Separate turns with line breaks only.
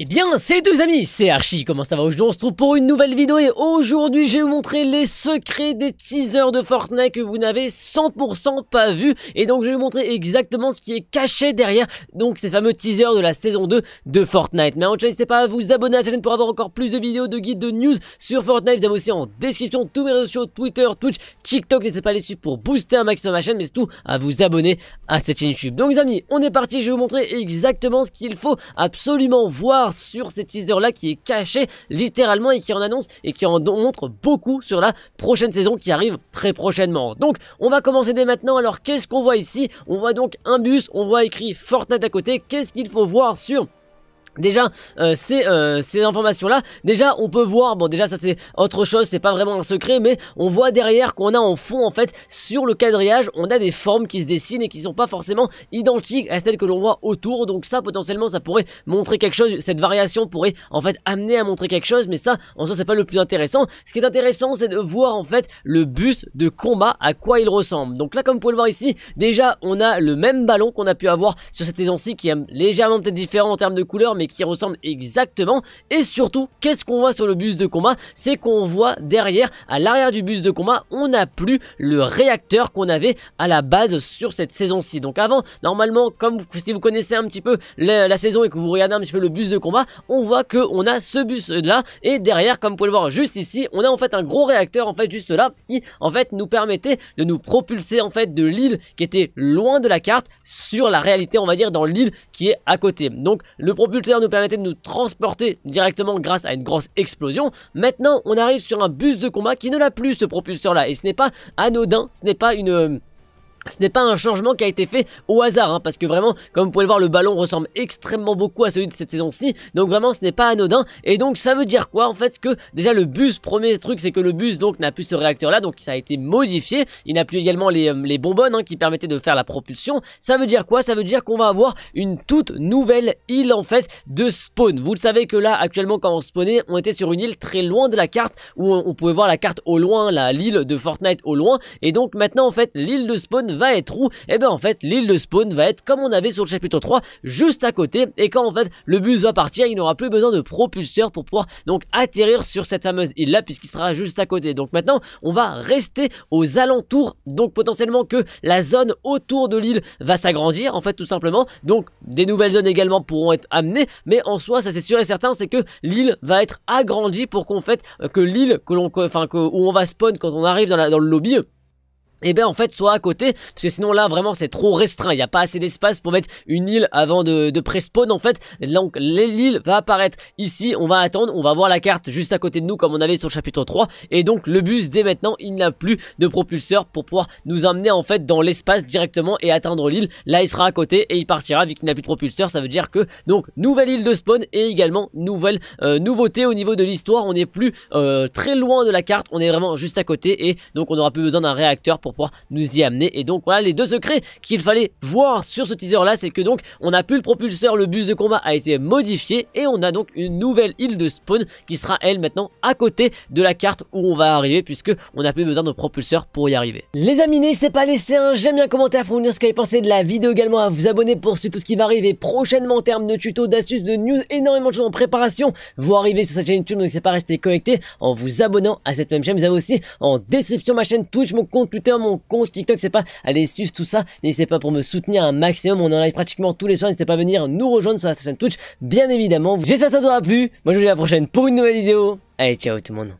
Et eh bien, c'est deux amis, c'est Archie, comment ça va Aujourd'hui on se trouve pour une nouvelle vidéo et aujourd'hui je vais vous montrer les secrets des teasers de Fortnite que vous n'avez 100% pas vu et donc je vais vous montrer exactement ce qui est caché derrière donc ces fameux teasers de la saison 2 de Fortnite. Mais tout cas n'hésitez pas à vous abonner à cette chaîne pour avoir encore plus de vidéos, de guides, de news sur Fortnite. Vous avez aussi en description tous mes réseaux sociaux, Twitter, Twitch, TikTok, n'hésitez pas à les suivre pour booster un maximum ma chaîne mais surtout à vous abonner à cette chaîne YouTube. Donc les amis, on est parti, je vais vous montrer exactement ce qu'il faut absolument voir sur ces teasers là qui est caché littéralement et qui en annonce et qui en montre beaucoup sur la prochaine saison qui arrive très prochainement. Donc on va commencer dès maintenant. Alors qu'est-ce qu'on voit ici On voit donc un bus, on voit écrit Fortnite à côté. Qu'est-ce qu'il faut voir sur Déjà, euh, euh, ces, informations-là, déjà, on peut voir, bon, déjà, ça c'est autre chose, c'est pas vraiment un secret, mais on voit derrière qu'on a en fond, en fait, sur le quadrillage, on a des formes qui se dessinent et qui sont pas forcément identiques à celles que l'on voit autour, donc ça, potentiellement, ça pourrait montrer quelque chose, cette variation pourrait, en fait, amener à montrer quelque chose, mais ça, en soi, c'est pas le plus intéressant. Ce qui est intéressant, c'est de voir, en fait, le bus de combat, à quoi il ressemble. Donc là, comme vous pouvez le voir ici, déjà, on a le même ballon qu'on a pu avoir sur cette saison-ci, qui est légèrement peut-être différent en termes de couleur, mais qui ressemble exactement. Et surtout, qu'est-ce qu'on voit sur le bus de combat C'est qu'on voit derrière, à l'arrière du bus de combat, on n'a plus le réacteur qu'on avait à la base sur cette saison-ci. Donc avant, normalement, comme si vous connaissez un petit peu la, saison et que vous regardez un petit peu le bus de combat, on voit que on a ce bus là et derrière, comme vous pouvez le voir juste ici, on a en fait un gros réacteur en fait juste là qui en fait nous permettait de nous propulser en fait de l'île qui était loin de la carte sur la réalité, on va dire, dans l'île qui est à côté. Donc le propulseur nous permettait de nous transporter directement grâce à une grosse explosion. Maintenant, on arrive sur un bus de combat qui ne l'a plus ce propulseur là. Et ce n'est pas anodin, ce n'est pas une euh, ce n'est pas un changement qui a été fait au hasard, hein, parce que vraiment, comme vous pouvez le voir, le ballon ressemble extrêmement beaucoup à celui de cette saison-ci, donc vraiment ce n'est pas anodin, et donc ça veut dire quoi en fait que déjà le bus, premier truc c'est que le bus donc n'a plus ce réacteur là, donc ça a été modifié, il n'a plus également les, euh, bonbonnes hein, qui permettaient de faire la propulsion, ça veut dire quoi Ça veut dire qu'on va avoir une toute nouvelle île en fait de spawn, vous le savez que là actuellement quand on spawnait, on était sur une île très loin de la carte, où on, pouvait voir la carte au loin, l'île de Fortnite au loin, et donc maintenant en fait l'île de spawn va être où Et eh bien en fait l'île de spawn va être comme on avait sur le chapitre 3 juste à côté et quand en fait le bus va partir il n'aura plus besoin de propulseur pour pouvoir donc atterrir sur cette fameuse île là puisqu'il sera juste à côté. Donc maintenant on va rester aux alentours donc potentiellement que la zone autour de l'île va s'agrandir en fait tout simplement. Donc des nouvelles zones également pourront être amenées mais en soi ça c'est sûr et certain c'est que l'île va être agrandie pour qu'en fait euh, que l'île que l'on enfin que où on va spawn quand on arrive dans, la, dans le lobby et eh bien en fait soit à côté parce que sinon là vraiment c'est trop restreint il n'y a pas assez d'espace pour mettre une île avant de, de prespawn en fait donc l'île va apparaître ici on va attendre on va voir la carte juste à côté de nous comme on avait sur le chapitre 3 et donc le bus dès maintenant il n'a plus de propulseur pour pouvoir nous emmener en fait dans l'espace directement et atteindre l'île là il sera à côté et il partira vu qu'il n'a plus de propulseur ça veut dire que donc nouvelle île de spawn et également nouvelle euh, nouveauté au niveau de l'histoire on n'est plus euh, très loin de la carte on est vraiment juste à côté et donc on n'aura plus besoin d'un réacteur pour pour pouvoir nous y amener. Et donc voilà les deux secrets qu'il fallait voir sur ce teaser là, c'est que donc on a plus le propulseur, le bus de combat a été modifié et on a donc une nouvelle île de spawn qui sera elle maintenant à côté de la carte où on va arriver puisque on n'a plus besoin de propulseur pour y arriver. Les amis, n'hésitez pas à laisser un j'aime bien, un commentaire pour nous dire ce que vous avez pensé de la vidéo également, à vous abonner pour suivre tout ce qui va arriver prochainement en termes de tutos, d'astuces, de news, énormément de choses en préparation. Vous arrivez sur cette chaîne YouTube, n'hésitez pas à rester connecté en vous abonnant à cette même chaîne. Vous avez aussi en description ma chaîne Twitch, mon compte Twitter, mon compte TikTok, c'est pas allez suivre tout ça. N'hésitez pas pour me soutenir un maximum. On est en live pratiquement tous les soirs. N'hésitez pas à venir nous rejoindre sur la chaîne Twitch, bien évidemment. J'espère que ça t'aura plu. Moi, je vous dis à la prochaine pour une nouvelle vidéo. Allez, ciao tout le monde.